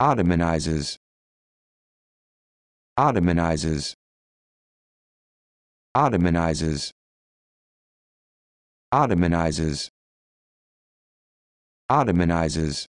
Ottomanizes. Ottomanizes. Ottomanizes. Ottomanizes. Ottomanizes.